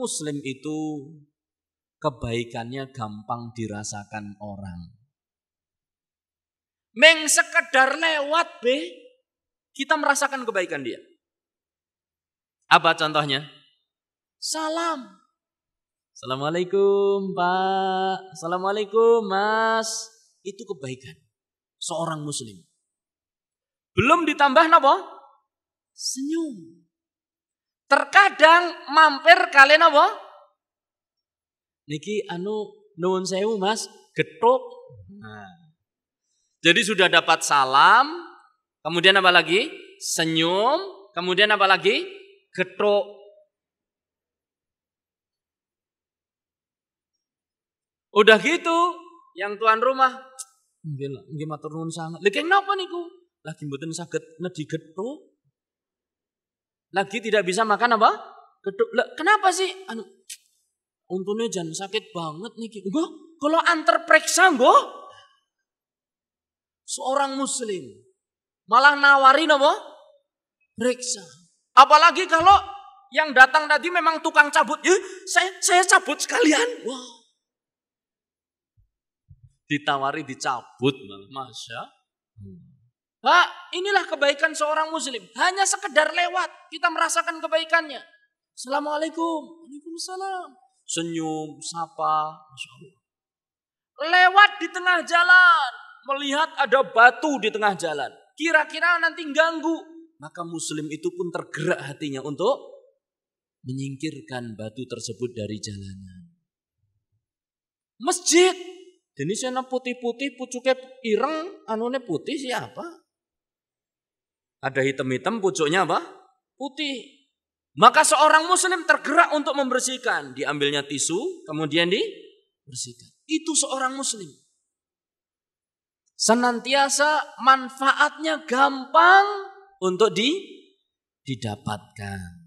Muslim itu kebaikannya gampang dirasakan orang. Meng sekedar lewat be, kita merasakan kebaikan dia. Apa contohnya? Salam. Assalamualaikum Pak. Assalamualaikum Mas. Itu kebaikan seorang muslim. Belum ditambah apa? Senyum. Terkadang mampir kalian apa? Niki anu nuwun sewu Mas, getuk. Nah. Jadi sudah dapat salam, kemudian apa lagi? Senyum, kemudian apa lagi? Getuk. Udah gitu, yang tuan rumah Mungkin gimana turun sangat. Lagi kenapa niku? Lagi mboten saged nedi getuk lagi tidak bisa makan apa? Keduk. Kenapa sih? Anu, untungnya jangan sakit banget nih. Gue kalau antar periksa gue, Seorang muslim malah nawarin nopo Periksa. Apalagi kalau yang datang tadi memang tukang cabut. Eh, saya, saya cabut sekalian. Wah. Ditawari dicabut malah. Masya Allah. Ha, inilah kebaikan seorang muslim. Hanya sekedar lewat kita merasakan kebaikannya. Assalamualaikum. Waalaikumsalam. Senyum, sapa, Masya Lewat di tengah jalan. Melihat ada batu di tengah jalan. Kira-kira nanti ganggu. Maka muslim itu pun tergerak hatinya untuk menyingkirkan batu tersebut dari jalannya. Masjid. Jenisnya sana putih-putih, pucuknya ireng, Anunya putih siapa? Ada hitam-hitam, pucuknya apa? Putih. Maka seorang muslim tergerak untuk membersihkan. Diambilnya tisu, kemudian dibersihkan. Itu seorang muslim. Senantiasa manfaatnya gampang untuk di, didapatkan.